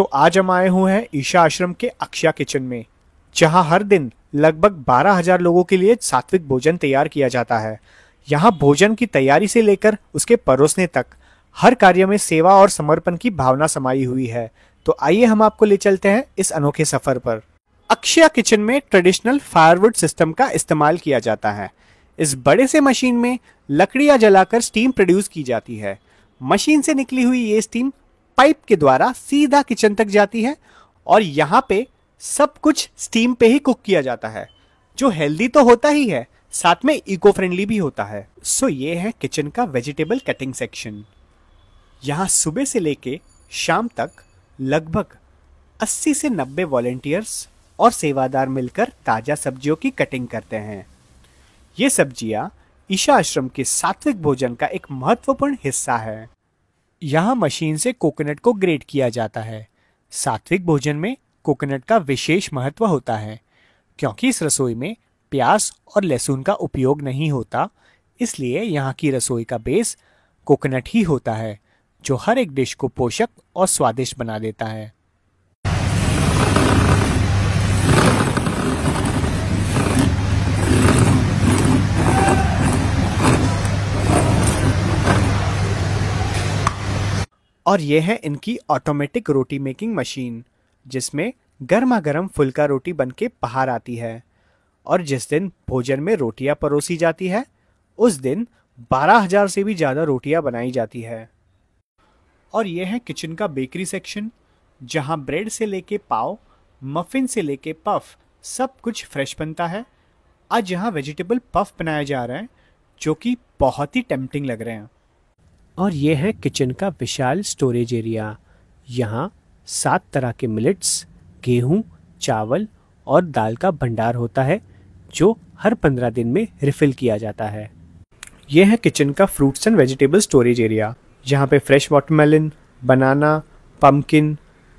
तो आज हम आए हुए हैं ईशा आश्रम के अक्षया किचन में जहां हर दिन लगभग बारह हजार लोगों के लिए सात्विक भोजन तैयार किया जाता है यहाँ भोजन की तैयारी से लेकर उसके परोसने तक हर कार्य में सेवा और समर्पण की भावना समाई हुई है तो आइए हम आपको ले चलते हैं इस अनोखे सफर पर अक्षया किचन में ट्रेडिशनल फायरवुड सिस्टम का इस्तेमाल किया जाता है इस बड़े से मशीन में लकड़ियां जलाकर स्टीम प्रोड्यूस की जाती है मशीन से निकली हुई ये स्टीम पाइप के द्वारा सीधा किचन तक जाती है और यहाँ पे सब कुछ स्टीम पे ही कुक किया जाता है जो हेल्दी तो होता ही है साथ में इको फ्रेंडली भी होता है सो ये है किचन का वेजिटेबल कटिंग सेक्शन यहाँ सुबह से लेके शाम तक लगभग 80 से 90 वॉलेंटियर्स और सेवादार मिलकर ताज़ा सब्जियों की कटिंग करते हैं ये सब्जियाँ ईशा आश्रम के सात्विक भोजन का एक महत्वपूर्ण हिस्सा है यहाँ मशीन से कोकोनट को ग्रेट किया जाता है सात्विक भोजन में कोकोनट का विशेष महत्व होता है क्योंकि इस रसोई में प्याज और लहसुन का उपयोग नहीं होता इसलिए यहाँ की रसोई का बेस कोकोनट ही होता है जो हर एक डिश को पोषक और स्वादिष्ट बना देता है और ये है इनकी ऑटोमेटिक रोटी मेकिंग मशीन जिसमें गर्मा गर्म फुल्का रोटी बन के बाहर आती है और जिस दिन भोजन में रोटियां परोसी जाती है उस दिन 12,000 से भी ज़्यादा रोटियां बनाई जाती है और यह है किचन का बेकरी सेक्शन जहाँ ब्रेड से लेके पाव मफिन से लेके पफ सब कुछ फ्रेश बनता है आज यहाँ वेजिटेबल पफ बनाए जा रहे हैं जो कि बहुत ही टेम्पटिंग लग रहे हैं और ये है किचन का विशाल स्टोरेज एरिया यहाँ सात तरह के मिलेट्स गेहूँ चावल और दाल का भंडार होता है जो हर पंद्रह दिन में रिफिल किया जाता है यह है किचन का fruits and vegetable storage area जहाँ पे fresh watermelon banana pumpkin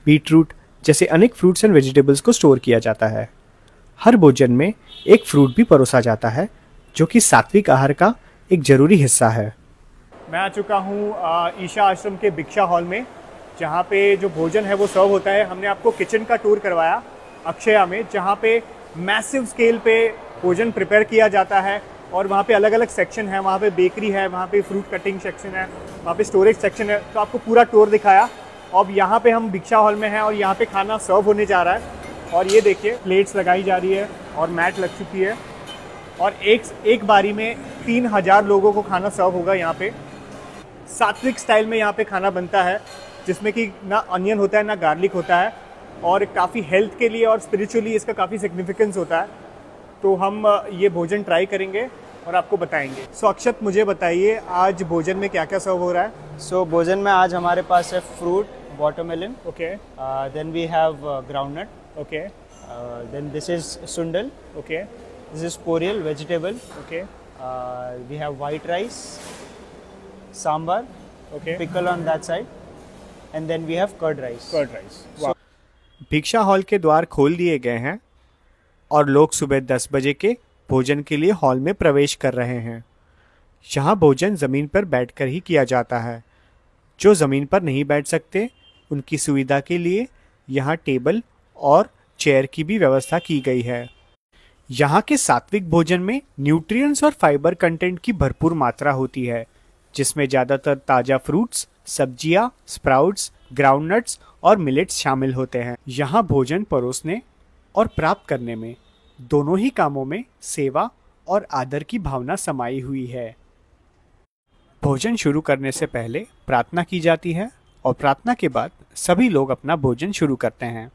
beetroot जैसे अनेक फ्रूट्स एंड वेजिटेबल्स को स्टोर किया जाता है हर भोजन में एक फ्रूट भी परोसा जाता है जो कि सात्विक आहार का एक जरूरी हिस्सा है मैं आ चुका हूँ ईशा आश्रम के भिक्षा हॉल में जहाँ पे जो भोजन है वो सर्व होता है हमने आपको किचन का टूर करवाया अक्षया में जहाँ पे मैसिव स्केल पे भोजन प्रिपेयर किया जाता है और वहाँ पे अलग अलग सेक्शन है वहाँ पे बेकरी है वहाँ पे फ्रूट कटिंग सेक्शन है वहाँ पे स्टोरेज सेक्शन है तो आपको पूरा टूर दिखाया अब यहाँ पे हम भिक्षा हॉल में हैं और यहाँ पे खाना सर्व होने जा रहा है और ये देखिए प्लेट्स लगाई जा रही है और मैट लग चुकी है और एक एक बारी में तीन हज़ार लोगों को खाना सर्व होगा यहाँ पे सात्विक स्टाइल में यहाँ पे खाना बनता है जिसमें कि ना अनियन होता है ना गार्लिक होता है और काफ़ी हेल्थ के लिए और स्पिरिचुअली इसका काफ़ी सिग्निफिकेंस होता है तो हम ये भोजन ट्राई करेंगे और आपको बताएंगे सो अक्षत मुझे बताइए आज भोजन में क्या क्या सर्व हो रहा है सो so, भोजन में आज हमारे पास है fruit watermelon okay then we have groundnut okay then this is sundal okay this is poriyal vegetable okay we have white rice sambar, okay. pickle on that side, and then we have curd rice. Curd rice. Wow. So, भिक्षा hall के द्वार खोल दिए गए हैं और लोग सुबह दस बजे के भोजन के लिए हॉल में प्रवेश कर रहे हैं यहाँ भोजन ज़मीन पर बैठकर ही किया जाता है जो ज़मीन पर नहीं बैठ सकते उनकी सुविधा के लिए यहाँ टेबल और चेयर की भी व्यवस्था की गई है यहाँ के सात्विक भोजन में न्यूट्रिएंट्स और फाइबर कंटेंट की भरपूर मात्रा होती है जिसमें ज़्यादातर ताज़ा फ्रूट्स सब्जियां, स्प्राउट्स ग्राउंडनट्स और मिलेट्स शामिल होते हैं यहाँ भोजन परोसने और प्राप्त करने में दोनों ही कामों में सेवा और आदर की भावना समाई हुई है भोजन शुरू करने से पहले प्रार्थना की जाती है और प्रार्थना के बाद सभी लोग अपना भोजन शुरू करते हैं